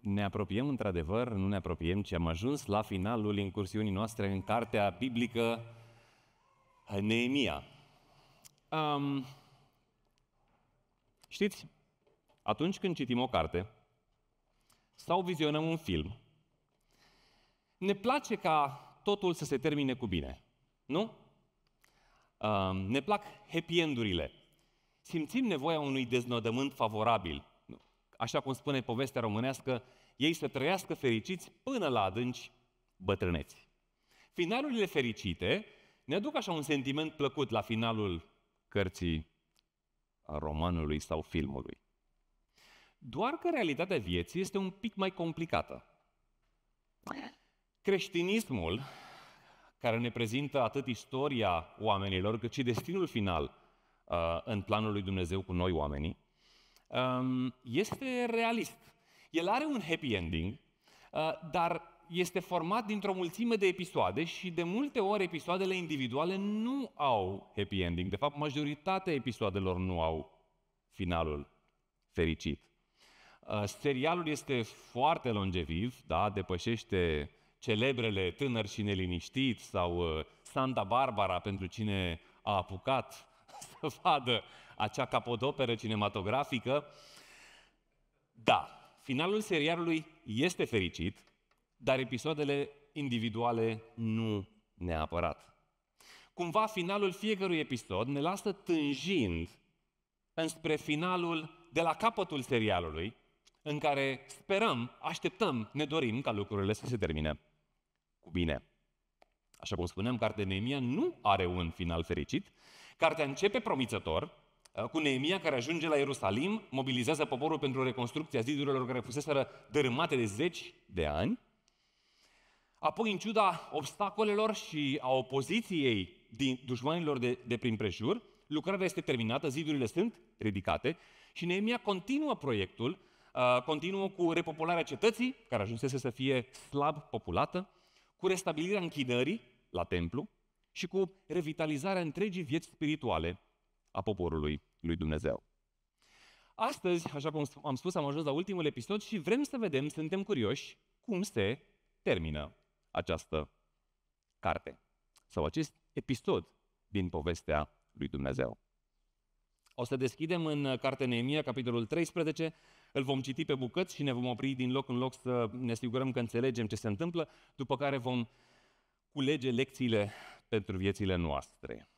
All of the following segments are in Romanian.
Ne apropiem într-adevăr, nu ne apropiem, ci am ajuns la finalul incursiunii noastre în cartea biblică Neemia. Um, știți, atunci când citim o carte sau vizionăm un film, ne place ca totul să se termine cu bine, nu? Um, ne plac happy end-urile. Simțim nevoia unui deznodământ favorabil – așa cum spune povestea românească, ei să trăiască fericiți până la adânci bătrâneți. Finalurile fericite ne aduc așa un sentiment plăcut la finalul cărții a romanului sau filmului. Doar că realitatea vieții este un pic mai complicată. Creștinismul, care ne prezintă atât istoria oamenilor, cât și destinul final uh, în planul lui Dumnezeu cu noi oamenii, este realist. El are un happy ending, dar este format dintr-o mulțime de episoade și de multe ori episoadele individuale nu au happy ending. De fapt, majoritatea episoadelor nu au finalul fericit. Serialul este foarte longeviv, da, depășește celebrele Tânăr și neliniștit sau Santa Barbara pentru cine a apucat să vadă acea capodoperă cinematografică. Da, finalul serialului este fericit, dar episoadele individuale nu neapărat. Cumva finalul fiecărui episod ne lasă tânjind înspre finalul de la capătul serialului, în care sperăm, așteptăm, ne dorim ca lucrurile să se termine cu bine. Așa cum spuneam, cartea Neemia nu are un final fericit. Cartea începe promițător, Uh, cu Neemia care ajunge la Ierusalim, mobilizează poporul pentru reconstrucția zidurilor care fusese dărâmate de zeci de ani. Apoi, în ciuda obstacolelor și a opoziției din dușmanilor de, de prin prejur, lucrarea este terminată, zidurile sunt ridicate și Neemia continuă proiectul, uh, continuă cu repopularea cetății, care ajunsese să fie slab populată, cu restabilirea închinării la templu și cu revitalizarea întregii vieți spirituale a poporului lui Dumnezeu. Astăzi, așa cum am spus, am ajuns la ultimul episod și vrem să vedem, suntem curioși, cum se termină această carte sau acest episod din povestea lui Dumnezeu. O să deschidem în Cartea Neemia, capitolul 13, îl vom citi pe bucăți și ne vom opri din loc în loc să ne asigurăm că înțelegem ce se întâmplă, după care vom culege lecțiile pentru viețile noastre.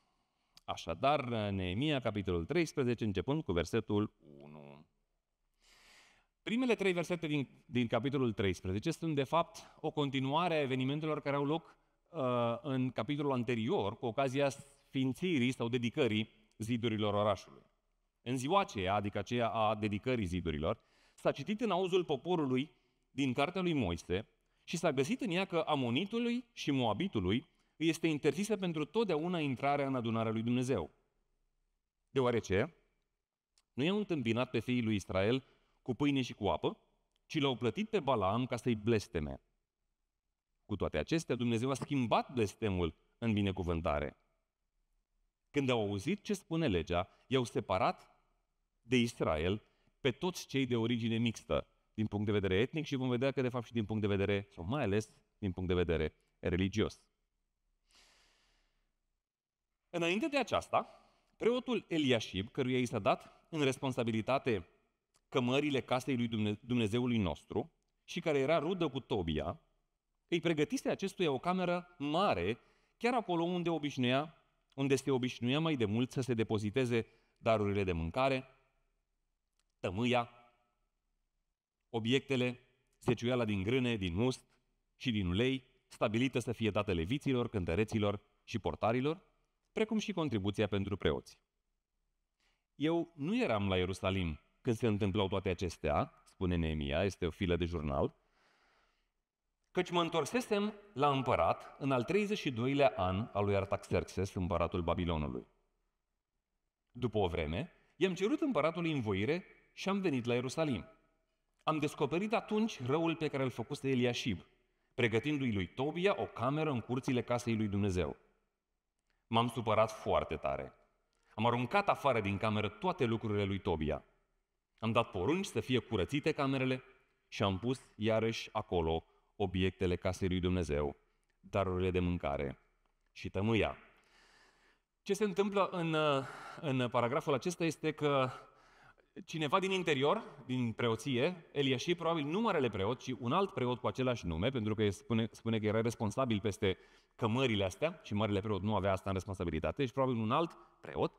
Așadar, Neemia, capitolul 13, începând cu versetul 1. Primele trei versete din, din capitolul 13 sunt, de fapt, o continuare a evenimentelor care au loc uh, în capitolul anterior, cu ocazia sfințirii sau dedicării zidurilor orașului. În ziua aceea, adică aceea a dedicării zidurilor, s-a citit în auzul poporului din cartea lui Moise și s-a găsit în ea că Amonitului și Moabitului îi este interzisă pentru totdeauna intrarea în adunarea lui Dumnezeu. Deoarece nu i-au întâmpinat pe fiii lui Israel cu pâine și cu apă, ci l-au plătit pe Balaam ca să-i blesteme. Cu toate acestea, Dumnezeu a schimbat blestemul în binecuvântare. Când au auzit ce spune legea, i-au separat de Israel pe toți cei de origine mixtă, din punct de vedere etnic și vom vedea că de fapt și din punct de vedere, sau mai ales din punct de vedere religios. Înainte de aceasta, preotul Eliashib, căruia i s-a dat în responsabilitate cămările casei lui Dumnezeului nostru și care era rudă cu Tobia, îi pregătise acestuia o cameră mare, chiar acolo unde, obișnuia, unde se obișnuia mai de mult să se depoziteze darurile de mâncare, tămâia, obiectele, zeciuiala din grâne, din must și din ulei, stabilită să fie dată leviților, cântăreților și portarilor, precum și contribuția pentru preoți. Eu nu eram la Ierusalim când se întâmplau toate acestea, spune Neemia, este o filă de jurnal, căci mă întorsesem la împărat în al 32-lea an al lui Artaxerxes, împăratul Babilonului. După o vreme, i-am cerut împăratului învoire și am venit la Ierusalim. Am descoperit atunci răul pe care îl făcuse Eliashib, pregătindu-i lui Tobia o cameră în curțile casei lui Dumnezeu m-am supărat foarte tare. Am aruncat afară din cameră toate lucrurile lui Tobia. Am dat porunci să fie curățite camerele și am pus iarăși acolo obiectele casei lui Dumnezeu, darurile de mâncare și tămâia. Ce se întâmplă în, în paragraful acesta este că cineva din interior, din preoție, ieși probabil nu marele preot, ci un alt preot cu același nume, pentru că spune, spune că era responsabil peste cămările astea și marele preot nu avea asta în responsabilitate, și probabil un alt preot, uh,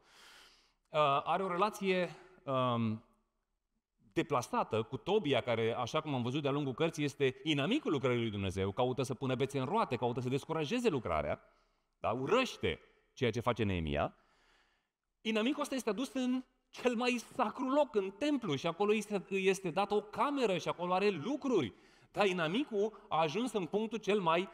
are o relație um, deplasată cu Tobia, care, așa cum am văzut de-a lungul cărții, este inamicul lucrării lui Dumnezeu, caută să pună bețe în roate, caută să descurajeze lucrarea, dar urăște ceea ce face Neemia, inamicul ăsta este adus în cel mai sacru loc în templu și acolo este, este dată o cameră și acolo are lucruri. Dar inamicul a ajuns în punctul cel mai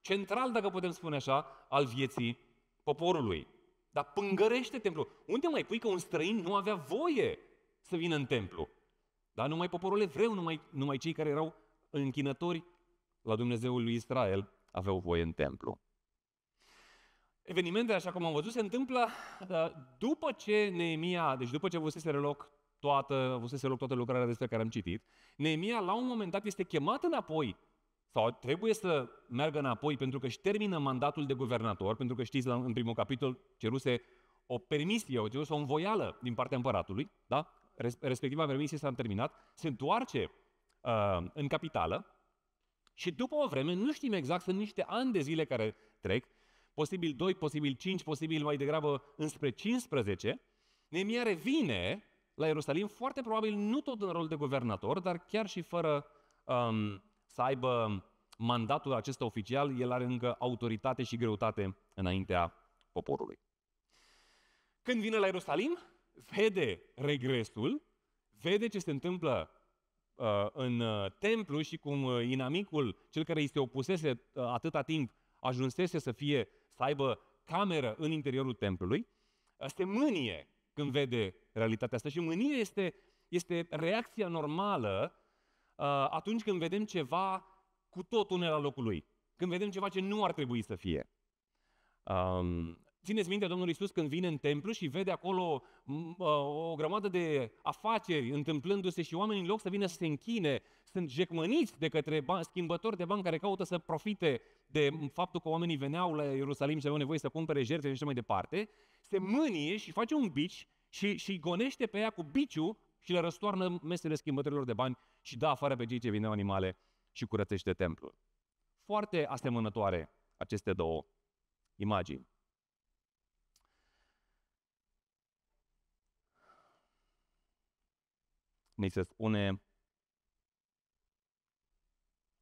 central, dacă putem spune așa, al vieții poporului. Dar pângărește templul. Unde mai pui că un străin nu avea voie să vină în templu? Dar numai poporul evreu, numai, numai cei care erau închinători la Dumnezeul lui Israel aveau voie în templu. Evenimentele, așa cum am văzut, se întâmplă după ce Neemia, deci după ce avusese loc toată, avusese loc toată lucrarea despre care am citit, Neemia la un moment dat este chemat înapoi sau trebuie să meargă înapoi pentru că își termină mandatul de guvernator, pentru că știți, în primul capitol ceruse o permisie, o ceruse o învoială din partea împăratului, da? respectiva permisie s-a terminat, se întoarce uh, în capitală și după o vreme, nu știm exact, sunt niște ani de zile care trec, posibil 2, posibil 5, posibil mai degrabă înspre 15, Nemia revine la Ierusalim, foarte probabil nu tot în rol de guvernator, dar chiar și fără um, să aibă mandatul acesta oficial, el are încă autoritate și greutate înaintea poporului. Când vine la Ierusalim, vede regresul, vede ce se întâmplă uh, în uh, templu și cum uh, inamicul, cel care îi se opusese uh, atâta timp, ajunsese să fie să aibă cameră în interiorul templului, se mânie când vede realitatea asta. Și mânie este, este reacția normală uh, atunci când vedem ceva cu totul ne la locul lui. Când vedem ceva ce nu ar trebui să fie. Um, Țineți minte Domnul Isus când vine în templu și vede acolo uh, o grămadă de afaceri întâmplându-se și oamenii în loc să vină să se închine, sunt jecmăniți de către schimbători de bani care caută să profite de faptul că oamenii veneau la Ierusalim și aveau nevoie să cumpere jertfe și așa mai departe, se mânie și face un bici și, și gonește pe ea cu biciu și le răstoarnă mesele schimbătorilor de bani și dă afară pe cei ce vineau animale și curățește templul. Foarte asemănătoare aceste două imagini. ni se spune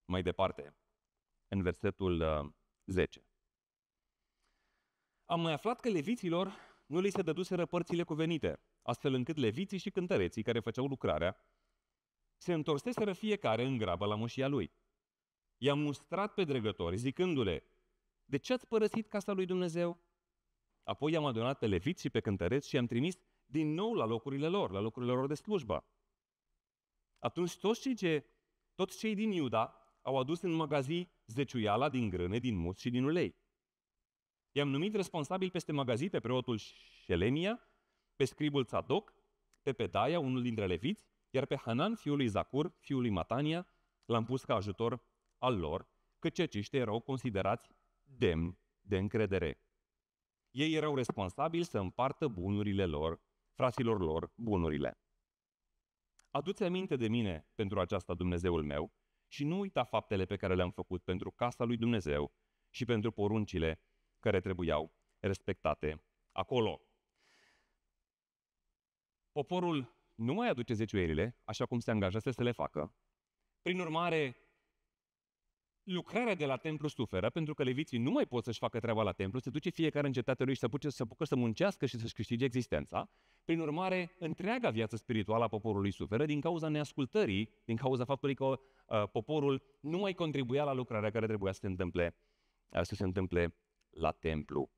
mai departe, în versetul 10. Uh, am mai aflat că leviților nu li se dăduseră părțile cuvenite, astfel încât leviții și cântăreții care făceau lucrarea se întorseseră fiecare în grabă la mușia lui. i am mustrat pe dregători, zicându-le, de ce ați părăsit casa lui Dumnezeu? Apoi i-am adunat pe leviți și pe cântăreți și i-am trimis din nou la locurile lor, la locurile lor de slujbă. Atunci toți cei, ce, toți cei din Iuda au adus în magazii zeciuiala din grâne, din mus și din ulei. I-am numit responsabil peste magazii pe preotul Șelemia, pe scribul Țadoc, pe Pedaia, unul dintre leviți, iar pe Hanan, fiul lui Zacur, fiul lui Matania, l-am pus ca ajutor al lor, căci aceștia erau considerați demni de încredere. Ei erau responsabili să împartă bunurile lor, fraților lor, bunurile. Adu-ți aminte de mine pentru aceasta Dumnezeul meu și nu uita faptele pe care le-am făcut pentru casa lui Dumnezeu și pentru poruncile care trebuiau respectate acolo. Poporul nu mai aduce zeciuierile, așa cum se angajase să le facă. Prin urmare, lucrarea de la templu suferă pentru că leviții nu mai pot să-și facă treaba la templu, se duce fiecare în cetatea lui și se apucă să, apucă să muncească și să-și câștige existența. Prin urmare, întreaga viață spirituală a poporului suferă din cauza neascultării, din cauza faptului că uh, poporul nu mai contribuia la lucrarea care trebuia să se întâmple, uh, să se întâmple la templu.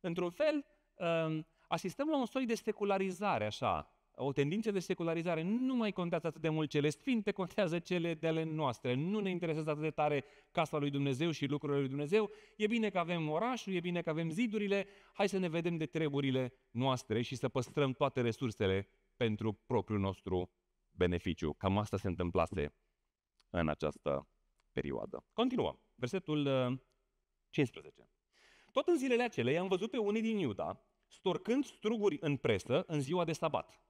Într-un fel, uh, asistăm la un soi de secularizare, așa, o tendință de secularizare, nu mai contează atât de mult cele sfinte, contează cele de ale noastre. Nu ne interesează atât de tare casa lui Dumnezeu și lucrurile lui Dumnezeu. E bine că avem orașul, e bine că avem zidurile, hai să ne vedem de treburile noastre și să păstrăm toate resursele pentru propriul nostru beneficiu. Cam asta se întâmplase în această perioadă. Continuăm. Versetul 15. Uh, Tot în zilele acelea i-am văzut pe unii din Iuda, storcând struguri în presă în ziua de sabat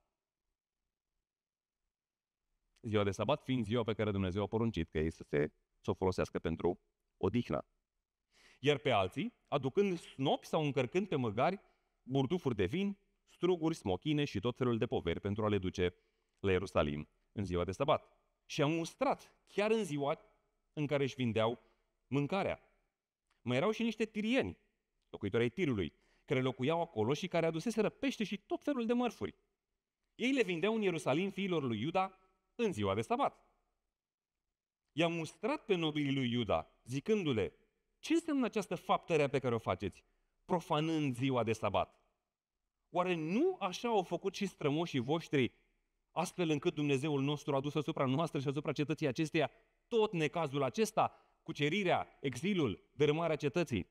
ziua de sabat fiind ziua pe care Dumnezeu a poruncit că ei să, se, să o folosească pentru odihnă. Iar pe alții, aducând snopi sau încărcând pe măgari burdufuri de vin, struguri, smochine și tot felul de poveri pentru a le duce la Ierusalim în ziua de sabat. Și am mustrat chiar în ziua în care își vindeau mâncarea. Mai erau și niște tirieni, locuitori ai tirului, care locuiau acolo și care aduseseră pește și tot felul de mărfuri. Ei le vindeau în Ierusalim fiilor lui Iuda în ziua de sabat. I-a mustrat pe nobilii lui Iuda, zicându-le, ce înseamnă această faptă rea pe care o faceți, profanând ziua de sabat? Oare nu așa au făcut și strămoșii voștri, astfel încât Dumnezeul nostru a dus asupra noastră și asupra cetății acesteia tot necazul acesta, cucerirea, exilul, dărâmarea cetății?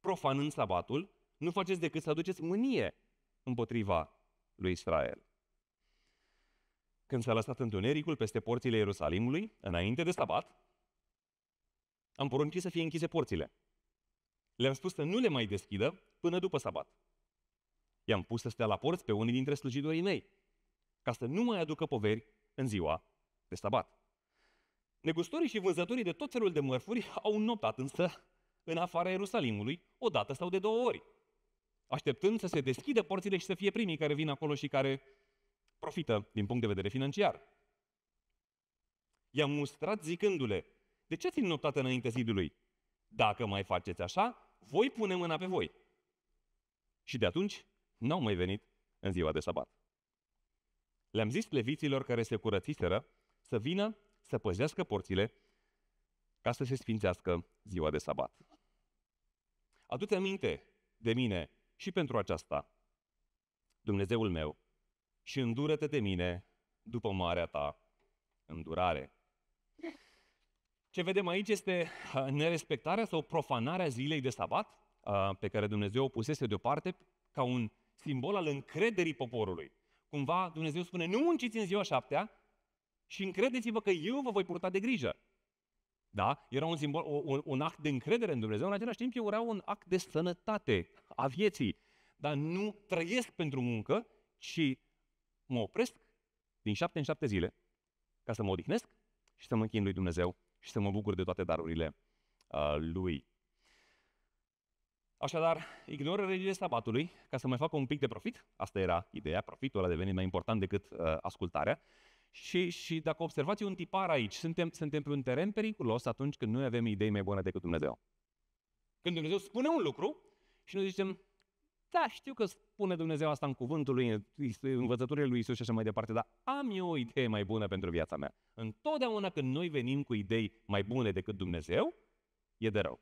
Profanând sabatul, nu faceți decât să aduceți mânie împotriva lui Israel când s-a lăsat întunericul peste porțile Ierusalimului, înainte de sabat, am poruncit să fie închise porțile. Le-am spus să nu le mai deschidă până după sabat. I-am pus să stea la porți pe unii dintre slujitorii mei, ca să nu mai aducă poveri în ziua de sabat. Negustorii și vânzătorii de tot felul de mărfuri au noptat însă în afara Ierusalimului o dată sau de două ori, așteptând să se deschidă porțile și să fie primii care vin acolo și care profită din punct de vedere financiar. I-am mustrat zicându-le, de ce ați înnoptat înainte zidului? Dacă mai faceți așa, voi pune mâna pe voi. Și de atunci n-au mai venit în ziua de sabat. Le-am zis leviților care se curățiseră să vină să păzească porțile ca să se sfințească ziua de sabat. adu aminte de mine și pentru aceasta. Dumnezeul meu și îndură-te de mine după marea ta îndurare. Ce vedem aici este uh, nerespectarea sau profanarea zilei de sabat, uh, pe care Dumnezeu o pusese deoparte ca un simbol al încrederii poporului. Cumva Dumnezeu spune, nu munciți în ziua șaptea și încredeți-vă că eu vă voi purta de grijă. Da? Era un, simbol, un, un act de încredere în Dumnezeu, în același timp era un act de sănătate a vieții. Dar nu trăiesc pentru muncă, ci mă opresc din șapte în șapte zile ca să mă odihnesc și să mă închin lui Dumnezeu și să mă bucur de toate darurile uh, lui. Așadar, ignoră legile sabatului ca să mai facă un pic de profit. Asta era ideea, profitul a devenit mai important decât uh, ascultarea. Și, și dacă observați un tipar aici, suntem, suntem pe un teren periculos atunci când noi avem idei mai bune decât Dumnezeu. Când Dumnezeu spune un lucru și noi zicem, da, știu că spune Dumnezeu asta în cuvântul lui, învățăturile lui Isus și așa mai departe, dar am eu o idee mai bună pentru viața mea. Întotdeauna când noi venim cu idei mai bune decât Dumnezeu, e de rău.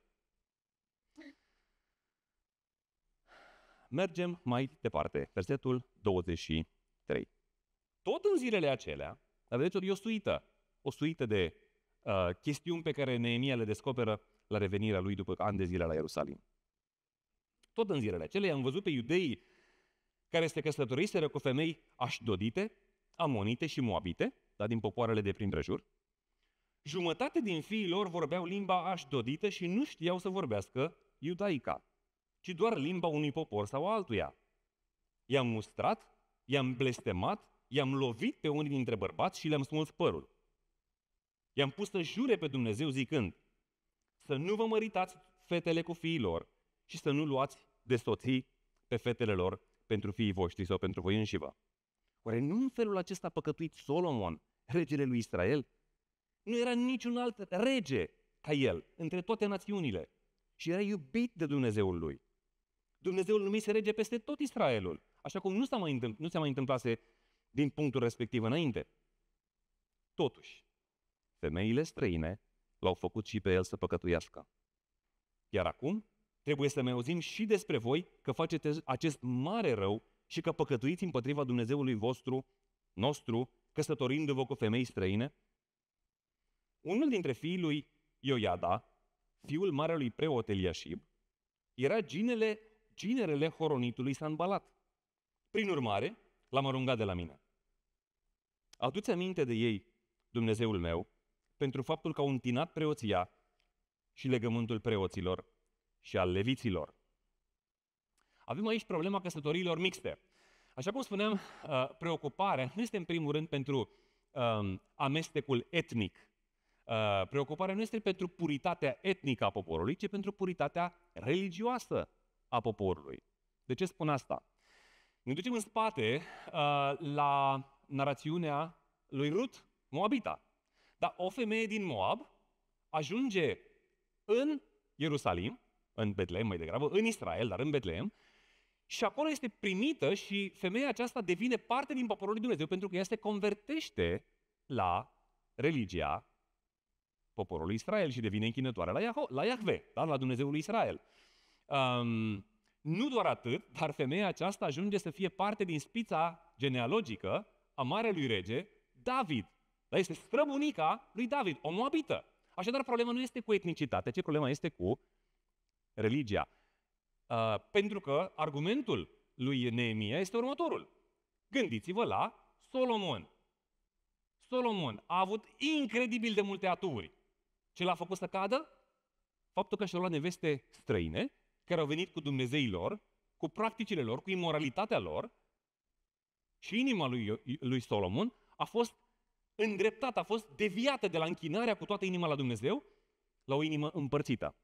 Mergem mai departe. Versetul 23. Tot în zilele acelea, dar vedeți, e o suită. O suită de uh, chestiuni pe care Neemia le descoperă la revenirea lui după ani de zile la Ierusalim. Tot în zilele acelea am văzut pe iudeii care este căsătoriseră cu femei așdodite, amonite și moabite, dar din popoarele de prin prejur. Jumătate din fiii lor vorbeau limba așdodită și nu știau să vorbească iudaica, ci doar limba unui popor sau altuia. I-am mustrat, i-am blestemat, i-am lovit pe unii dintre bărbați și le-am smuls părul. I-am pus să jure pe Dumnezeu zicând, să nu vă măritați fetele cu fiilor, și să nu luați de soții pe fetele lor pentru fiii voștri sau pentru voi înși Oare nu în felul acesta a păcătuit Solomon, regele lui Israel? Nu era niciun alt rege ca el, între toate națiunile. Și era iubit de Dumnezeul lui. Dumnezeul numise rege peste tot Israelul, așa cum nu s-a mai, întâmpl- nu s-a mai întâmplase din punctul respectiv înainte. Totuși, femeile străine l-au făcut și pe el să păcătuiască. Iar acum, Trebuie să mai auzim și despre voi că faceți acest mare rău și că păcătuiți împotriva Dumnezeului vostru, nostru, căsătorindu-vă cu femei străine? Unul dintre fiii lui Ioiada, fiul marelui preot Eliashib, era ginele, ginerele horonitului Sanbalat. Prin urmare, l-am aruncat de la mine. Aduți aminte de ei, Dumnezeul meu, pentru faptul că au întinat preoția și legământul preoților și al leviților. Avem aici problema căsătoriilor mixte. Așa cum spuneam, uh, preocuparea nu este în primul rând pentru um, amestecul etnic. Uh, preocuparea nu este pentru puritatea etnică a poporului, ci pentru puritatea religioasă a poporului. De ce spun asta? Ne ducem în spate uh, la narațiunea lui Rut, Moabita. Dar o femeie din Moab ajunge în Ierusalim în Betlehem mai degrabă, în Israel, dar în Betlehem, și acolo este primită și femeia aceasta devine parte din poporul lui Dumnezeu pentru că ea se convertește la religia poporului Israel și devine închinătoare la, Iaho- la Iahve, da? la Dumnezeul Israel. Um, nu doar atât, dar femeia aceasta ajunge să fie parte din spița genealogică a marelui rege David. Dar este străbunica lui David, o moabită. Așadar, problema nu este cu etnicitate, ci problema este cu religia. Uh, pentru că argumentul lui Neemia este următorul. Gândiți-vă la Solomon. Solomon a avut incredibil de multe aturi. Ce l-a făcut să cadă? Faptul că și-a luat neveste străine, care au venit cu Dumnezeii lor, cu practicile lor, cu imoralitatea lor, și inima lui, lui Solomon a fost îndreptată, a fost deviată de la închinarea cu toată inima la Dumnezeu, la o inimă împărțită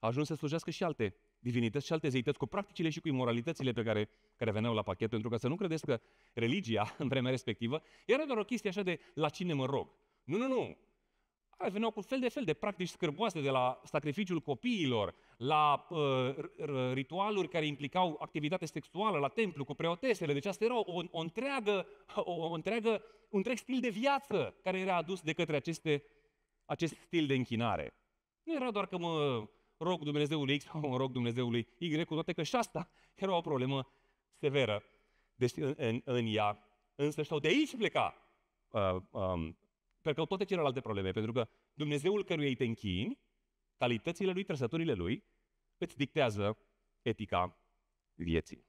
a ajuns să slujească și alte divinități și alte zeități cu practicile și cu imoralitățile pe care, care veneau la pachet, pentru că să nu credeți că religia în vremea respectivă era doar o chestie așa de la cine mă rog. Nu, nu, nu. Aia veneau cu fel de fel de practici scârboase, de la sacrificiul copiilor, la uh, ritualuri care implicau activitate sexuală, la templu, cu preotesele. Deci asta era o, o întreagă, o, o întreagă, un întreg stil de viață care era adus de către aceste, acest stil de închinare. Nu era doar că mă rog Dumnezeului X sau mă rog Dumnezeului Y, cu toate că și asta era o problemă severă deci, în, în, în ea. Însă și de aici pleca uh, um, pentru că toate celelalte probleme, pentru că Dumnezeul căruia îi te închini, calitățile lui, trăsăturile lui, îți dictează etica vieții.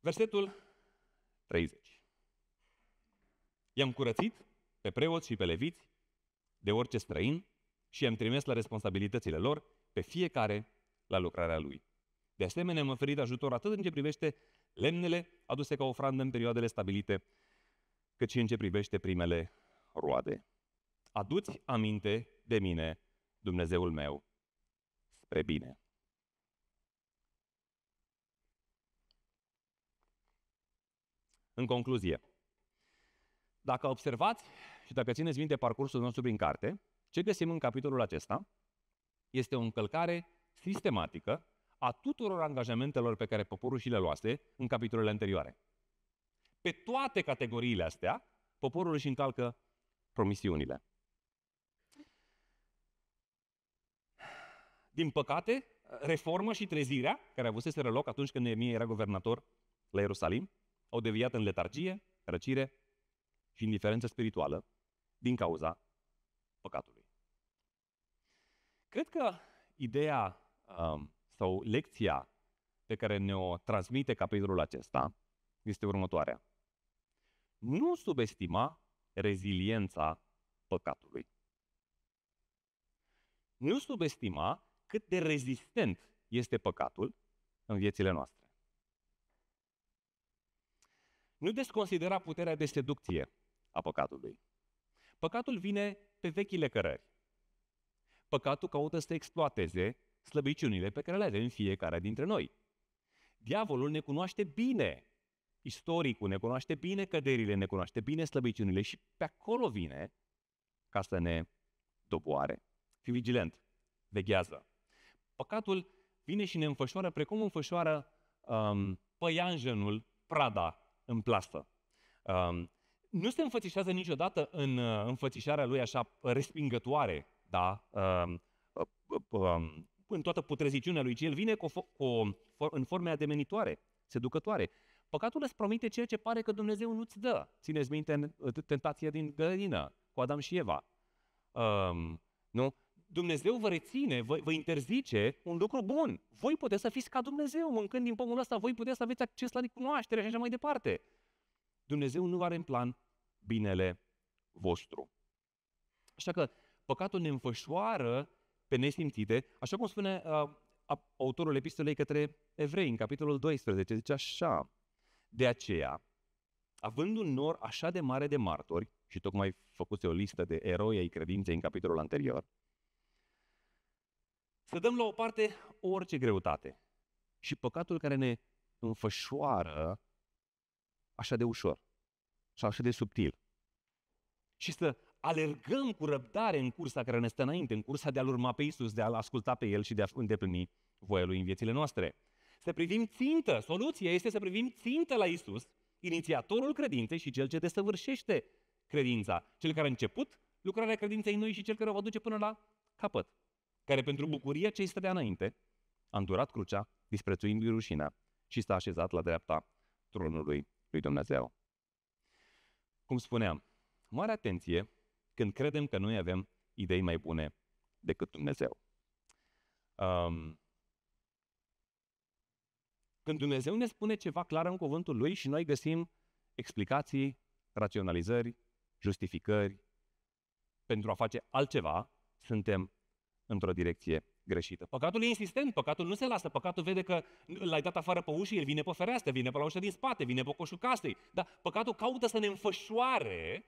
Versetul 30. I-am curățit pe preoți și pe leviți, de orice străin și am trimis la responsabilitățile lor pe fiecare la lucrarea lui. De asemenea, am oferit ajutor atât în ce privește lemnele aduse ca ofrandă în perioadele stabilite, cât și în ce privește primele roade. Aduți aminte de mine, Dumnezeul meu, spre bine. În concluzie, dacă observați și dacă țineți minte parcursul nostru prin carte, ce găsim în capitolul acesta este o încălcare sistematică a tuturor angajamentelor pe care poporul și le luase în capitolele anterioare. Pe toate categoriile astea, poporul își încalcă promisiunile. Din păcate, reformă și trezirea, care a avut loc atunci când Neemie era guvernator la Ierusalim, au deviat în letargie, răcire și indiferență spirituală, din cauza păcatului. Cred că ideea um, sau lecția pe care ne-o transmite capitolul acesta este următoarea. Nu subestima reziliența păcatului. Nu subestima cât de rezistent este păcatul în viețile noastre. Nu desconsidera puterea de seducție a păcatului. Păcatul vine pe vechile cărări. Păcatul caută să exploateze slăbiciunile pe care le avem fiecare dintre noi. Diavolul ne cunoaște bine. Istoricul ne cunoaște bine căderile, ne cunoaște bine slăbiciunile și pe acolo vine ca să ne doboare. Fii vigilent, veghează. Păcatul vine și ne înfășoară precum înfășoară um, păianjenul prada în plasă. Um, nu se înfățișează niciodată în uh, înfățișarea lui așa respingătoare, da? Um, uh, uh, um, în toată putreziciunea lui, ci el vine cu, o, cu, în forme ademenitoare, seducătoare. Păcatul îți promite ceea ce pare că Dumnezeu nu-ți dă. Țineți minte tentația din grădină cu Adam și Eva. Um, nu? Dumnezeu vă reține, vă, vă interzice un lucru bun. Voi puteți să fiți ca Dumnezeu, mâncând din pomul ăsta, voi puteți să aveți acces la cunoaștere și așa mai departe. Dumnezeu nu are în plan binele vostru. Așa că păcatul ne înfășoară pe nesimțite, așa cum spune uh, autorul epistolei către evrei în capitolul 12, zice așa, de aceea, având un nor așa de mare de martori, și tocmai făcuse o listă de eroi ai credinței în capitolul anterior, să dăm la o parte orice greutate și păcatul care ne înfășoară așa de ușor și așa de subtil. Și să alergăm cu răbdare în cursa care ne stă înainte, în cursa de a-L urma pe Isus, de a-L asculta pe El și de a îndeplini voia Lui în viețile noastre. Să privim țintă. Soluția este să privim țintă la Isus, inițiatorul credinței și cel ce desăvârșește credința, cel care a început lucrarea credinței noi și cel care o va duce până la capăt, care pentru bucuria ce este de înainte a îndurat crucea, disprețuindu-i rușinea și s-a așezat la dreapta tronului lui Dumnezeu. Cum spuneam, mare atenție când credem că noi avem idei mai bune decât Dumnezeu. Um, când Dumnezeu ne spune ceva clar în cuvântul Lui și noi găsim explicații, raționalizări, justificări pentru a face altceva, suntem într-o direcție greșită. Păcatul e insistent, păcatul nu se lasă, păcatul vede că l-ai dat afară pe ușă, el vine pe fereastră, vine pe la ușa din spate, vine pe coșul casei. Dar păcatul caută să ne înfășoare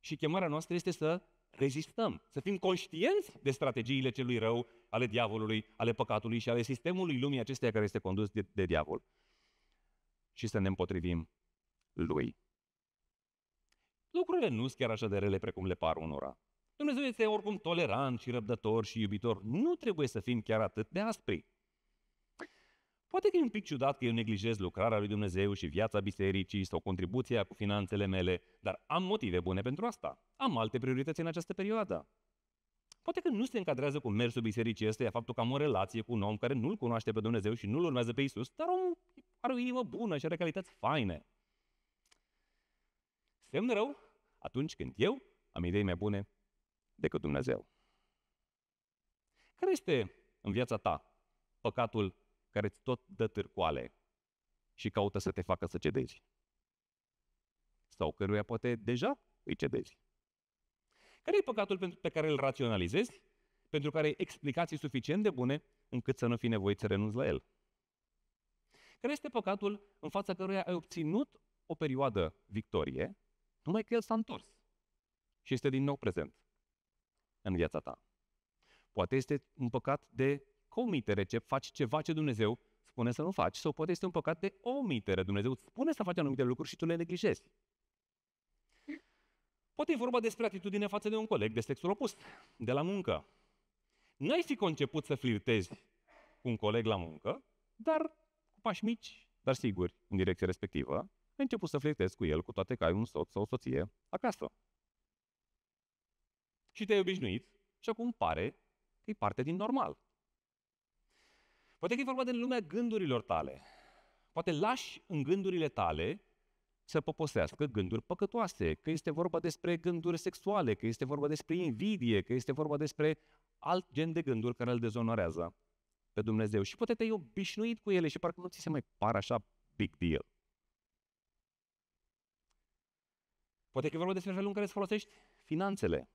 și chemarea noastră este să rezistăm, să fim conștienți de strategiile celui rău, ale diavolului, ale păcatului și ale sistemului lumii acesteia care este condus de, de diavol și să ne împotrivim lui. Lucrurile nu sunt chiar așa de rele precum le par unora. Dumnezeu este oricum tolerant și răbdător și iubitor. Nu trebuie să fim chiar atât de aspri. Poate că e un pic ciudat că eu neglijez lucrarea lui Dumnezeu și viața bisericii sau contribuția cu finanțele mele, dar am motive bune pentru asta. Am alte priorități în această perioadă. Poate că nu se încadrează cu mersul bisericii ăsta faptul că am o relație cu un om care nu-L cunoaște pe Dumnezeu și nu-L urmează pe Isus, dar omul are o inimă bună și are calități faine. Semn rău atunci când eu am idei mai bune decât Dumnezeu. Care este în viața ta păcatul care îți tot dă târcoale și caută să te facă să cedezi? Sau căruia poate deja îi cedezi? Care e păcatul pe care îl raționalizezi, pentru care ai explicații suficient de bune încât să nu fii nevoit să renunți la el? Care este păcatul în fața căruia ai obținut o perioadă victorie, numai că el s-a întors și este din nou prezent? în viața ta. Poate este un păcat de comitere, ce faci ceva ce Dumnezeu spune să nu faci, sau poate este un păcat de omitere. Dumnezeu spune să faci anumite lucruri și tu le neglijezi. Poate e vorba despre atitudine față de un coleg de sexul opus, de la muncă. N-ai fi conceput să flirtezi cu un coleg la muncă, dar cu pași mici, dar siguri, în direcția respectivă, ai început să flirtezi cu el, cu toate că ai un soț sau o soție acasă și te-ai obișnuit și acum pare că e parte din normal. Poate că e vorba de lumea gândurilor tale. Poate lași în gândurile tale să poposească gânduri păcătoase, că este vorba despre gânduri sexuale, că este vorba despre invidie, că este vorba despre alt gen de gânduri care îl dezonorează pe Dumnezeu. Și poate te-ai obișnuit cu ele și parcă nu ți se mai pare așa big deal. Poate că e vorba despre felul în care îți folosești finanțele,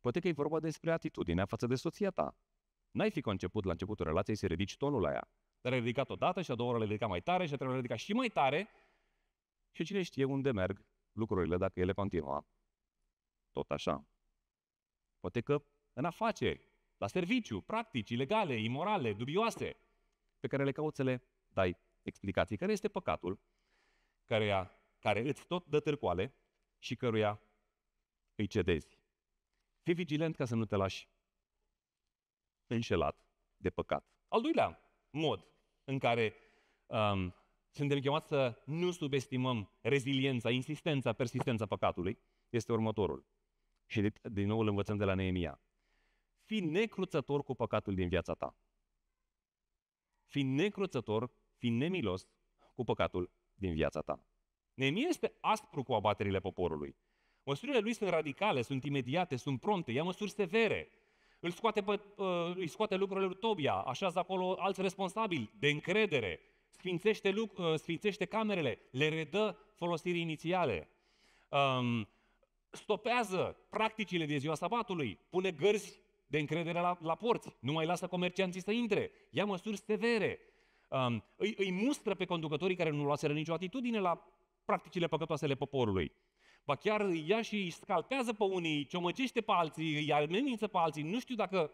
Poate că e vorba despre atitudinea față de soția ta. N-ai fi conceput la începutul relației să ridici tonul la ea. Dar ai ridicat odată și a doua oră le ridicat mai tare și a treia ridicat și mai tare. Și cine știe unde merg lucrurile dacă ele continuă. Tot așa. Poate că în afaceri, la serviciu, practici ilegale, imorale, dubioase, pe care le cauți să le dai explicații. Care este păcatul căruia, care îți tot dă târcoale și căruia îi cedezi. Fii vigilent ca să nu te lași înșelat de păcat. Al doilea mod în care um, suntem chemați să nu subestimăm reziliența, insistența, persistența păcatului, este următorul. Și de, din nou îl învățăm de la Neemia. Fii necruțător cu păcatul din viața ta. Fii necruțător, fii nemilos cu păcatul din viața ta. Neemia este aspru cu abaterile poporului. Măsurile lui sunt radicale, sunt imediate, sunt prompte, ia măsuri severe. Îl scoate pe, uh, îi scoate lucrurile lui Tobia, așează acolo alți responsabili de încredere, sfințește, lucr, uh, sfințește camerele, le redă folosirii inițiale. Um, stopează practicile de ziua sabatului, pune gărzi de încredere la, la porți, nu mai lasă comercianții să intre, ia măsuri severe, um, îi, îi mustră pe conducătorii care nu luaseră nicio atitudine la practicile păcătoasele poporului ba chiar îi ia și îi scalpează pe unii, ciomăcește pe alții, îi amenință pe alții, nu știu dacă...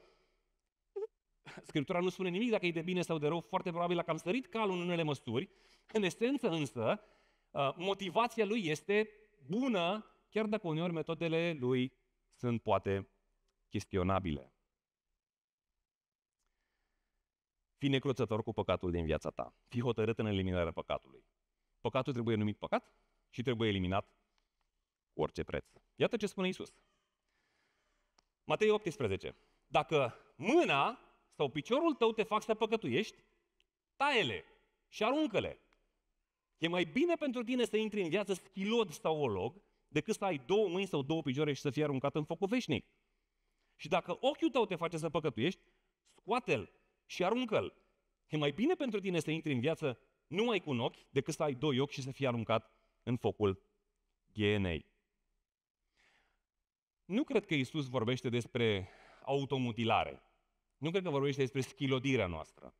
Scriptura nu spune nimic dacă e de bine sau de rău, foarte probabil că am sărit calul în unele măsuri. În esență însă, ă, motivația lui este bună, chiar dacă uneori metodele lui sunt poate chestionabile. Fii necruțător cu păcatul din viața ta. Fii hotărât în eliminarea păcatului. Păcatul trebuie numit păcat și trebuie eliminat cu orice preț. Iată ce spune Isus. Matei 18. Dacă mâna sau piciorul tău te fac să păcătuiești, taie-le și aruncă-le. E mai bine pentru tine să intri în viață schilod sau olog decât să ai două mâini sau două picioare și să fii aruncat în focul veșnic. Și dacă ochiul tău te face să păcătuiești, scoate-l și aruncă-l. E mai bine pentru tine să intri în viață numai cu un ochi decât să ai doi ochi și să fii aruncat în focul ghenei. Nu cred că Isus vorbește despre automutilare. Nu cred că vorbește despre schilodirea noastră.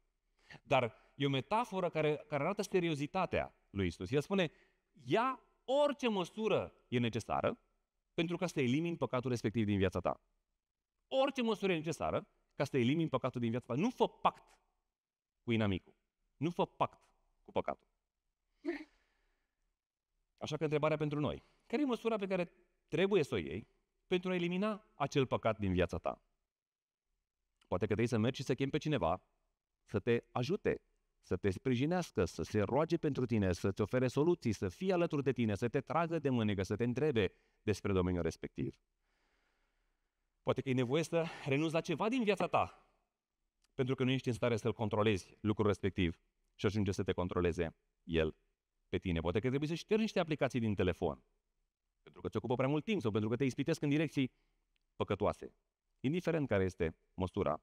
Dar e o metaforă care, care arată seriozitatea lui Isus. El spune, ia orice măsură e necesară pentru ca să elimini păcatul respectiv din viața ta. Orice măsură e necesară ca să elimini păcatul din viața ta. Nu fă pact cu inamicul. Nu fă pact cu păcatul. Așa că întrebarea pentru noi. Care e măsura pe care trebuie să o iei pentru a elimina acel păcat din viața ta. Poate că trebuie să mergi și să chemi pe cineva să te ajute, să te sprijinească, să se roage pentru tine, să-ți ofere soluții, să fie alături de tine, să te tragă de mânecă, să te întrebe despre domeniul respectiv. Poate că e nevoie să renunți la ceva din viața ta, pentru că nu ești în stare să-l controlezi, lucrul respectiv, și ajunge să te controleze el pe tine. Poate că trebuie să ștergi niște aplicații din telefon, pentru că ți ocupă prea mult timp sau pentru că te ispitesc în direcții păcătoase. Indiferent care este măsura,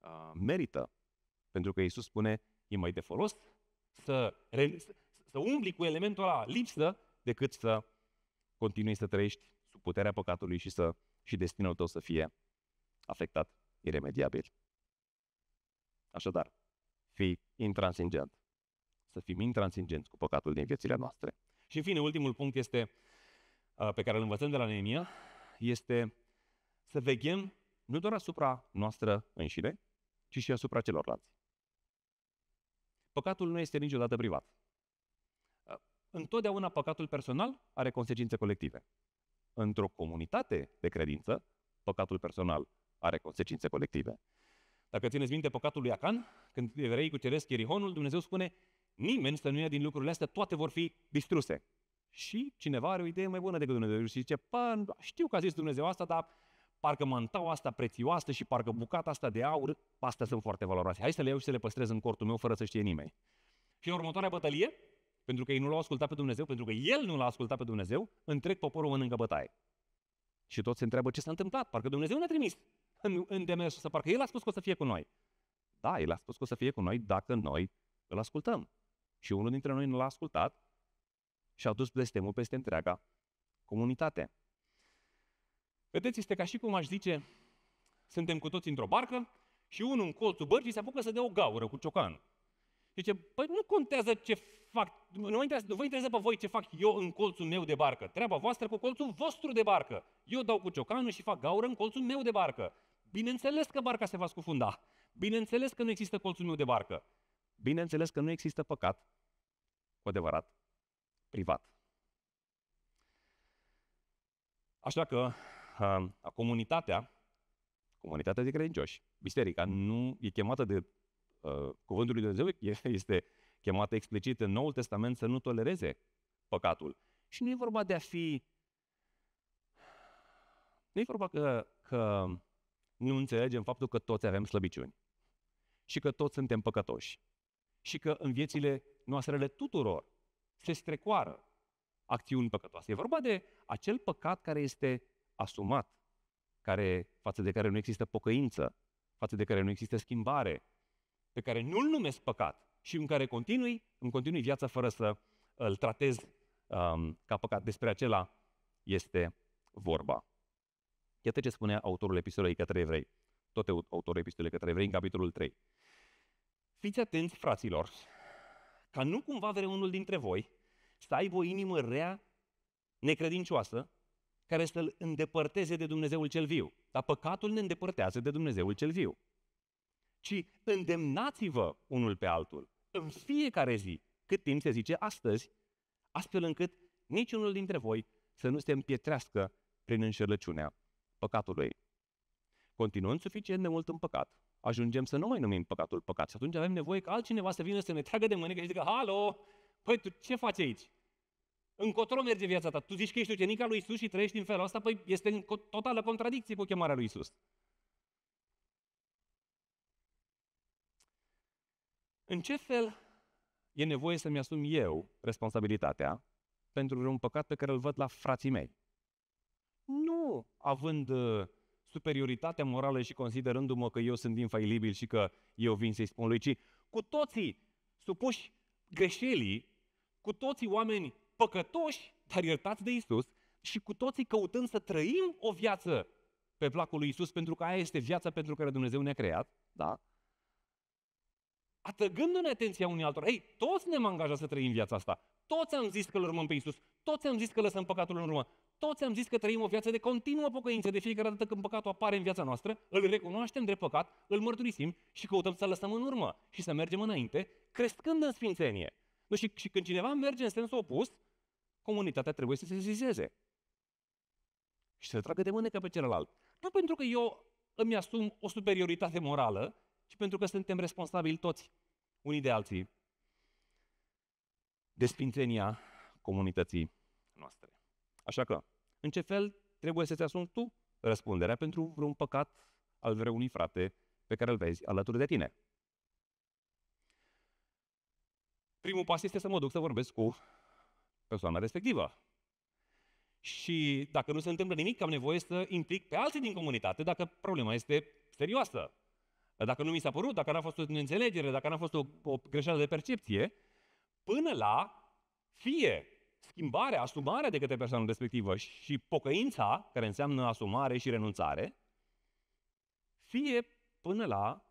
uh, merită. Pentru că Iisus spune, e mai de folos să, să, să umbli cu elementul ăla lipsă decât să continui să trăiești sub puterea păcatului și, să, și destinul tău să fie afectat iremediabil. Așadar, fii intransigent. Să fim intransigenți cu păcatul din viețile noastre. Și în fine, ultimul punct este Uh, pe care îl învățăm de la Neemia este să veghem nu doar asupra noastră înșine, ci și asupra celorlalți. Păcatul nu este niciodată privat. Uh, întotdeauna păcatul personal are consecințe colective. Într-o comunitate de credință, păcatul personal are consecințe colective. Dacă țineți minte păcatul lui Acan, când evreii cuceresc Ierihonul, Dumnezeu spune nimeni să nu ia din lucrurile astea, toate vor fi distruse. Și cineva are o idee mai bună decât Dumnezeu și zice, pă, știu că a zis Dumnezeu asta, dar parcă mantaua asta prețioasă și parcă bucata asta de aur, astea sunt foarte valoroase. Hai să le iau și să le păstrez în cortul meu fără să știe nimeni. Și în următoarea bătălie, pentru că ei nu l-au ascultat pe Dumnezeu, pentru că el nu l-a ascultat pe Dumnezeu, întreg poporul mănâncă bătaie. Și toți se întreabă ce s-a întâmplat, parcă Dumnezeu ne-a trimis în, în demersul ăsta, parcă El a spus că o să fie cu noi. Da, El a spus că o să fie cu noi dacă noi îl ascultăm. Și unul dintre noi nu l-a ascultat și au dus blestemul peste întreaga comunitate. Vedeți, este ca și cum aș zice, suntem cu toți într-o barcă și unul în colțul bărcii se apucă să dea o gaură cu ciocanul. Zice, păi nu contează ce fac, nu vă interesează, vă interesează pe voi ce fac eu în colțul meu de barcă. Treaba voastră cu colțul vostru de barcă. Eu dau cu ciocanul și fac gaură în colțul meu de barcă. Bineînțeles că barca se va scufunda. Bineînțeles că nu există colțul meu de barcă. Bineînțeles că nu există păcat. Cu adevărat privat. Așa că uh, comunitatea, comunitatea de credincioși, biserica, nu e chemată de uh, cuvântul lui Dumnezeu, este chemată explicit în Noul Testament să nu tolereze păcatul. Și nu e vorba de a fi... Nu e vorba că, că nu înțelegem faptul că toți avem slăbiciuni și că toți suntem păcătoși și că în viețile noastre tuturor se strecoară acțiuni păcătoase. E vorba de acel păcat care este asumat, care, față de care nu există pocăință, față de care nu există schimbare, pe care nu-l numesc păcat și în care continui, îmi continui viața fără să îl tratez um, ca păcat. Despre acela este vorba. Iată ce spune autorul epistolei către evrei. Tot autorul epistolei către evrei în capitolul 3. Fiți atenți, fraților, ca nu cumva vreunul dintre voi să aibă o inimă rea, necredincioasă, care să-l îndepărteze de Dumnezeul cel viu. Dar păcatul ne îndepărtează de Dumnezeul cel viu. Ci îndemnați-vă unul pe altul în fiecare zi, cât timp se zice astăzi, astfel încât niciunul dintre voi să nu se împietrească prin înșelăciunea păcatului. Continuăm suficient de mult în păcat, ajungem să nu mai numim păcatul păcat și atunci avem nevoie ca altcineva să vină să ne tragă de mânecă și zică, halo, păi tu ce faci aici? Încotro merge viața ta. Tu zici că ești ucenica lui Isus și trăiești în felul ăsta, păi este în totală contradicție cu chemarea lui Isus. În ce fel e nevoie să-mi asum eu responsabilitatea pentru un păcat pe care îl văd la frații mei? Nu având uh, superioritatea morală și considerându-mă că eu sunt infailibil și că eu vin să-i spun lui, ci cu toții supuși greșelii, cu toții oameni păcătoși, dar iertați de Isus, și cu toții căutând să trăim o viață pe placul lui Isus, pentru că aia este viața pentru care Dumnezeu ne-a creat, da? Atăgându-ne atenția unii altora, ei, toți ne-am angajat să trăim viața asta, toți am zis că îl urmăm pe Isus, toți am zis că lăsăm păcatul în urmă, toți am zis că trăim o viață de continuă pocăință, de fiecare dată când păcatul apare în viața noastră, îl recunoaștem drept păcat, îl mărturisim și căutăm să-l lăsăm în urmă și să mergem înainte, crescând în sfințenie. Nu, și, și când cineva merge în sensul opus, comunitatea trebuie să se zizeze și să tragă de mânecă pe celălalt. Nu pentru că eu îmi asum o superioritate morală, ci pentru că suntem responsabili toți, unii de alții, de sfințenia comunității noastre. Așa că, în ce fel trebuie să-ți asumi tu răspunderea pentru vreun păcat al vreunui frate pe care îl vezi alături de tine? Primul pas este să mă duc să vorbesc cu persoana respectivă. Și dacă nu se întâmplă nimic, am nevoie să implic pe alții din comunitate dacă problema este serioasă. Dacă nu mi s-a părut, dacă n-a fost o înțelegere, dacă n-a fost o, o greșeală de percepție, până la fie schimbarea, asumarea de către persoana respectivă și pocăința, care înseamnă asumare și renunțare, fie până la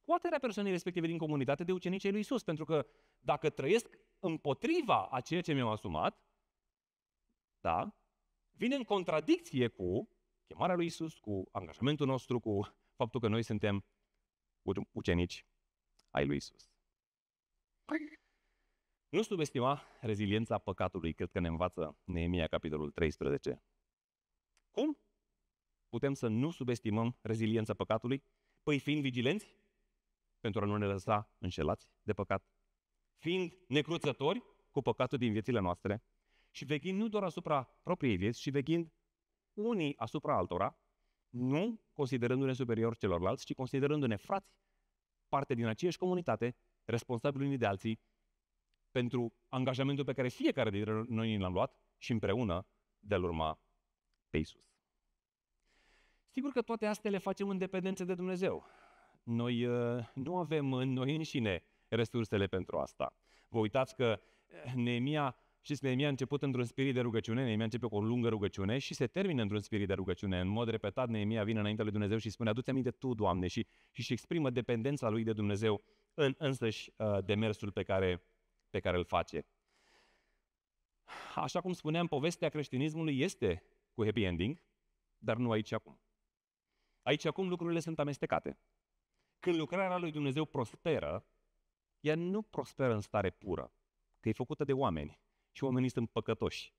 scoaterea persoanei respective din comunitate de ucenicii lui Isus, pentru că dacă trăiesc împotriva a ceea ce mi-am asumat, da, vine în contradicție cu chemarea lui Isus, cu angajamentul nostru, cu faptul că noi suntem ucenici ai lui Isus. Păi, nu subestima reziliența păcatului, cred că ne învață Neemia, capitolul 13. Cum? Putem să nu subestimăm reziliența păcatului? Păi fiind vigilenți pentru a nu ne lăsa înșelați de păcat, fiind necruțători cu păcatul din viețile noastre și vechind nu doar asupra propriei vieți, ci vechind unii asupra altora, nu considerându-ne superiori celorlalți, ci considerându-ne frați, parte din aceeași comunitate, responsabili unii de alții pentru angajamentul pe care fiecare dintre noi l-am luat și împreună de-al urma pe Isus. Sigur că toate astea le facem în dependență de Dumnezeu. Noi uh, nu avem în noi înșine resursele pentru asta. Vă uitați că uh, Neemia, știți, Neemia a început într-un spirit de rugăciune, Neemia începe cu o lungă rugăciune și se termină într-un spirit de rugăciune. În mod repetat, Neemia vine înaintea lui Dumnezeu și spune, adu-ți aminte Tu, Doamne, și și exprimă dependența lui de Dumnezeu în însăși uh, demersul pe care pe care îl face. Așa cum spuneam, povestea creștinismului este cu happy ending, dar nu aici acum. Aici acum lucrurile sunt amestecate. Când lucrarea lui Dumnezeu prosperă, ea nu prosperă în stare pură, că e făcută de oameni și oamenii sunt păcătoși.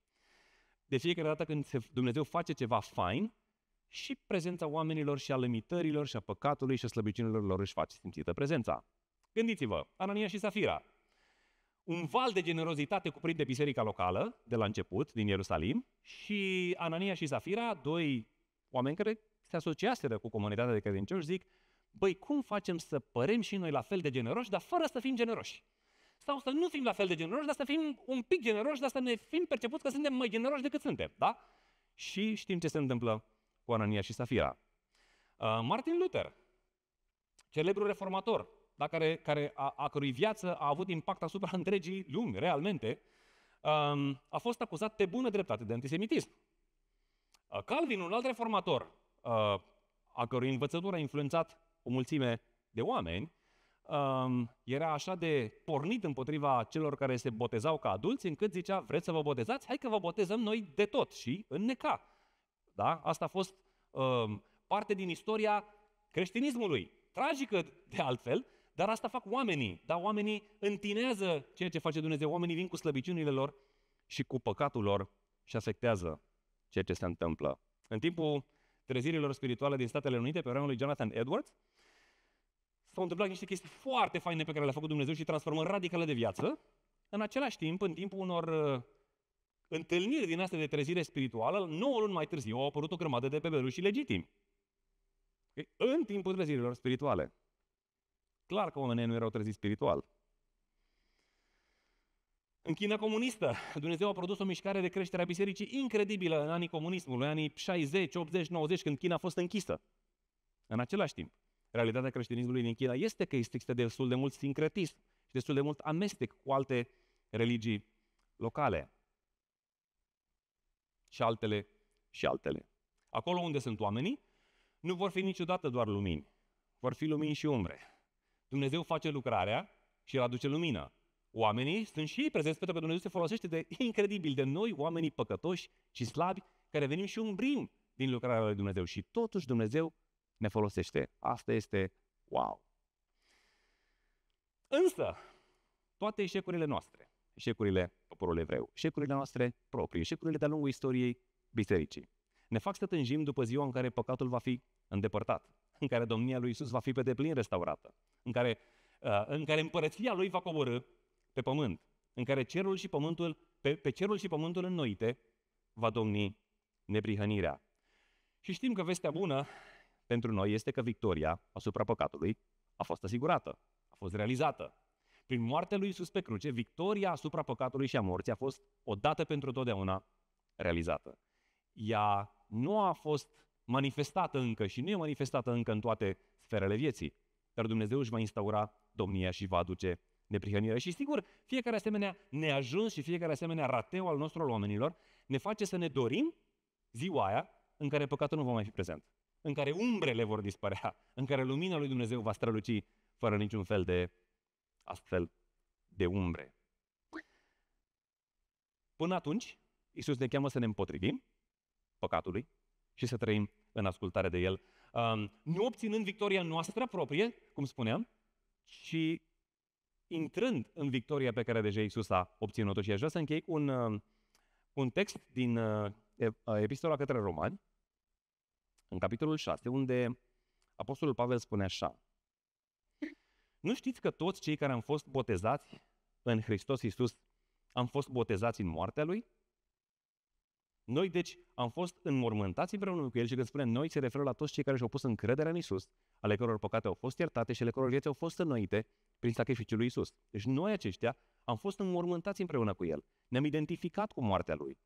De fiecare dată când Dumnezeu face ceva fain, și prezența oamenilor și a limitărilor și a păcatului și a slăbiciunilor lor își face simțită prezența. Gândiți-vă, Anania și Safira un val de generozitate cuprinde biserica locală de la început, din Ierusalim, și Anania și Zafira, doi oameni care se asociaseră cu comunitatea de credincioși, zic, băi, cum facem să părem și noi la fel de generoși, dar fără să fim generoși? Sau să nu fim la fel de generoși, dar să fim un pic generoși, dar să ne fim percepuți că suntem mai generoși decât suntem, da? Și știm ce se întâmplă cu Anania și Safira. Uh, Martin Luther, celebrul reformator, dar care, care a, a cărui viață a avut impact asupra întregii lumi, realmente, um, a fost acuzat pe bună dreptate de antisemitism. Uh, Calvin, un alt reformator, uh, a cărui învățătură a influențat o mulțime de oameni, um, era așa de pornit împotriva celor care se botezau ca adulți, încât zicea, vreți să vă botezați? Hai că vă botezăm noi de tot și în neca. Da? Asta a fost um, parte din istoria creștinismului. Tragică de altfel, dar asta fac oamenii. Dar oamenii întinează ceea ce face Dumnezeu. Oamenii vin cu slăbiciunile lor și cu păcatul lor și afectează ceea ce se întâmplă. În timpul trezirilor spirituale din Statele Unite, pe vremea lui Jonathan Edwards, s-au întâmplat niște chestii foarte faine pe care le-a făcut Dumnezeu și transformări radicale de viață. În același timp, în timpul unor uh, întâlniri din astea de trezire spirituală, 9 luni mai târziu au apărut o grămadă de pebeluși legitimi. În timpul trezirilor spirituale clar că oamenii nu erau trezit spiritual. În China comunistă, Dumnezeu a produs o mișcare de creștere a bisericii incredibilă în anii comunismului, în anii 60, 80, 90, când China a fost închisă. În același timp, realitatea creștinismului din China este că există destul de mult sincretism și destul de mult amestec cu alte religii locale. Și altele, și altele. Acolo unde sunt oamenii, nu vor fi niciodată doar lumini, vor fi lumini și umbre. Dumnezeu face lucrarea și el aduce lumină. Oamenii sunt și ei prezenți pentru că Dumnezeu se folosește de incredibil de noi, oamenii păcătoși și slabi, care venim și umbrim din lucrarea lui Dumnezeu. Și totuși Dumnezeu ne folosește. Asta este wow! Însă, toate eșecurile noastre, eșecurile poporului evreu, eșecurile noastre proprii, eșecurile de-a lungul istoriei bisericii, ne fac să tânjim după ziua în care păcatul va fi îndepărtat, în care domnia lui Isus va fi pe deplin restaurată, în care, uh, în care împărăția lui va coborâ pe pământ, în care cerul și pământul, pe, pe cerul și pământul înnoite va domni neprihănirea. Și știm că vestea bună pentru noi este că victoria asupra păcatului a fost asigurată, a fost realizată. Prin moartea lui Isus pe cruce, victoria asupra păcatului și a morții a fost odată pentru totdeauna realizată. Ea nu a fost manifestată încă și nu e manifestată încă în toate sferele vieții. Dar Dumnezeu își va instaura domnia și va aduce neprihănire. Și sigur, fiecare asemenea neajuns și fiecare asemenea rateu al nostru al oamenilor ne face să ne dorim ziua aia în care păcatul nu va mai fi prezent, în care umbrele vor dispărea, în care lumina lui Dumnezeu va străluci fără niciun fel de astfel de umbre. Până atunci, Isus ne cheamă să ne împotrivim păcatului, și să trăim în ascultare de El. Um, nu obținând victoria noastră proprie, cum spuneam, ci intrând în victoria pe care deja Iisus a obținut-o. Și aș vrea să închei un, um, un text din uh, uh, Epistola către Romani, în capitolul 6, unde Apostolul Pavel spune așa. Nu știți că toți cei care am fost botezați în Hristos Iisus am fost botezați în moartea Lui? Noi, deci, am fost înmormântați împreună cu El și când spune noi, se referă la toți cei care și-au pus încrederea în Isus, ale căror păcate au fost iertate și ale căror vieți au fost înnoite prin sacrificiul lui Isus. Deci noi aceștia am fost înmormântați împreună cu El. Ne-am identificat cu moartea Lui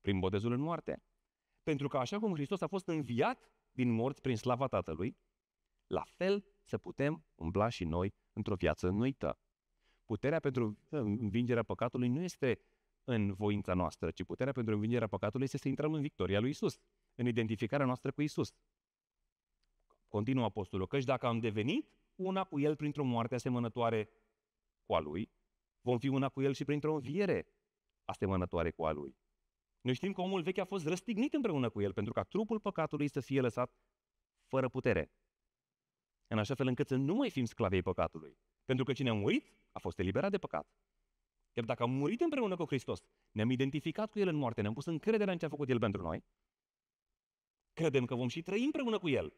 prin botezul în moarte. Pentru că așa cum Hristos a fost înviat din morți prin slava Tatălui, la fel să putem umbla și noi într-o viață înnoită. Puterea pentru învingerea păcatului nu este în voința noastră, ci puterea pentru învingerea păcatului este să intrăm în victoria lui Isus, în identificarea noastră cu Isus. Continuă apostolul, căci dacă am devenit una cu El printr-o moarte asemănătoare cu a Lui, vom fi una cu El și printr-o înviere asemănătoare cu a Lui. Noi știm că omul vechi a fost răstignit împreună cu El pentru ca trupul păcatului să fie lăsat fără putere. În așa fel încât să nu mai fim sclavei păcatului. Pentru că cine a murit a fost eliberat de păcat. Chiar dacă am murit împreună cu Hristos, ne-am identificat cu El în moarte, ne-am pus încrederea în ce a făcut El pentru noi, credem că vom și trăi împreună cu El.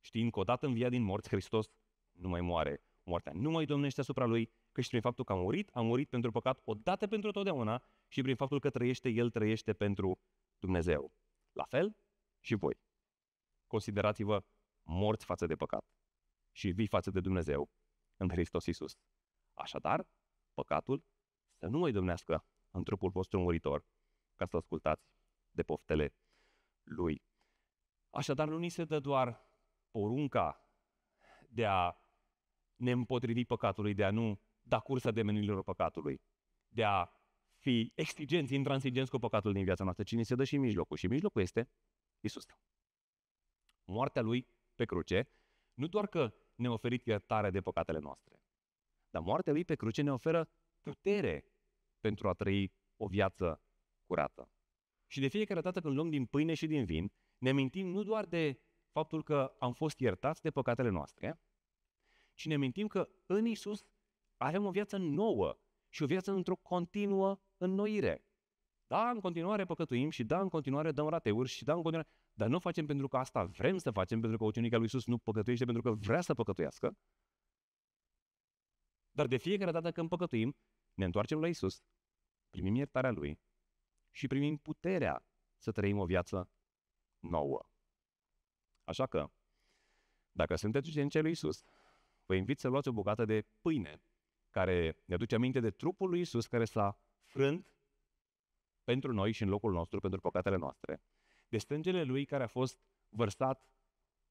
Știind că odată via din morți, Hristos nu mai moare. Moartea nu mai domnește asupra Lui, că și prin faptul că a murit, a murit pentru păcat odată pentru totdeauna și prin faptul că trăiește, El trăiește pentru Dumnezeu. La fel și voi. Considerați-vă morți față de păcat și vii față de Dumnezeu în Hristos Isus. Așadar, păcatul, să nu mai domnească în trupul vostru muritor, ca să ascultați de poftele lui. Așadar, nu ni se dă doar porunca de a ne împotrivi păcatului, de a nu da de demenilor păcatului, de a fi exigenți, intransigenți cu păcatul din viața noastră, cine se dă și mijlocul. Și mijlocul este Isus. Moartea lui pe cruce, nu doar că ne-a oferit iertare de păcatele noastre, dar moartea lui pe cruce ne oferă putere pentru a trăi o viață curată. Și de fiecare dată când luăm din pâine și din vin, ne mintim nu doar de faptul că am fost iertați de păcatele noastre, ci ne mintim că în Isus avem o viață nouă și o viață într-o continuă înnoire. Da, în continuare păcătuim și da, în continuare dăm rateuri și da, în continuare... Dar nu facem pentru că asta vrem să facem, pentru că ucenica lui Isus nu păcătuiește pentru că vrea să păcătuiască, dar de fiecare dată când păcătuim, ne întoarcem la Isus, primim iertarea Lui și primim puterea să trăim o viață nouă. Așa că, dacă sunteți ucenicii lui Isus, vă invit să luați o bucată de pâine care ne aduce aminte de trupul lui Isus care s-a frânt pentru noi și în locul nostru, pentru păcatele noastre, de stângele lui care a fost vărsat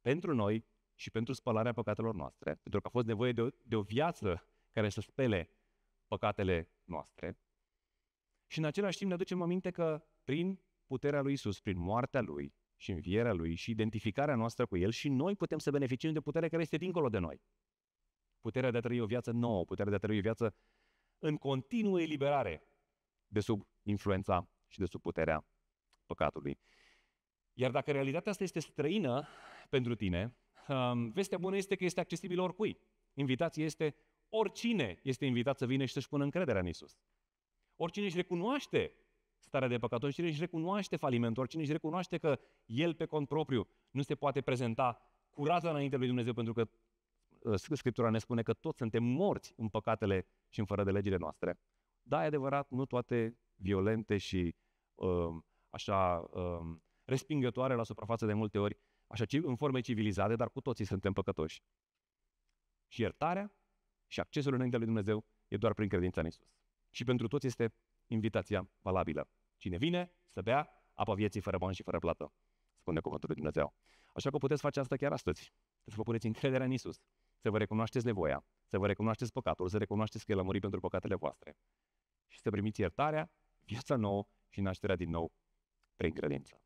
pentru noi și pentru spălarea păcatelor noastre, pentru că a fost nevoie de o, de o viață care să spele păcatele noastre. Și în același timp ne aducem aminte că prin puterea lui Isus, prin moartea lui și învierea lui și identificarea noastră cu el și noi putem să beneficiem de puterea care este dincolo de noi. Puterea de a trăi o viață nouă, puterea de a trăi o viață în continuă eliberare de sub influența și de sub puterea păcatului. Iar dacă realitatea asta este străină pentru tine, um, vestea bună este că este accesibilă oricui. Invitația este oricine este invitat să vină și să-și pună încrederea în Isus. Oricine își recunoaște starea de păcat, oricine își recunoaște falimentul, oricine își recunoaște că el pe cont propriu nu se poate prezenta curat înainte lui Dumnezeu, pentru că uh, Scriptura ne spune că toți suntem morți în păcatele și în fără de legile noastre. Da, e adevărat, nu toate violente și uh, așa uh, respingătoare la suprafață de multe ori, așa în forme civilizate, dar cu toții suntem păcătoși. Și iertarea și accesul înaintea lui Dumnezeu e doar prin credința în Isus. Și pentru toți este invitația valabilă. Cine vine să bea apa vieții fără bani și fără plată, spune cuvântul lui Dumnezeu. Așa că puteți face asta chiar astăzi. Să vă puneți încrederea în Isus, să vă recunoașteți nevoia, să vă recunoașteți păcatul, să recunoașteți că El a murit pentru păcatele voastre și să primiți iertarea, viața nouă și nașterea din nou prin credință.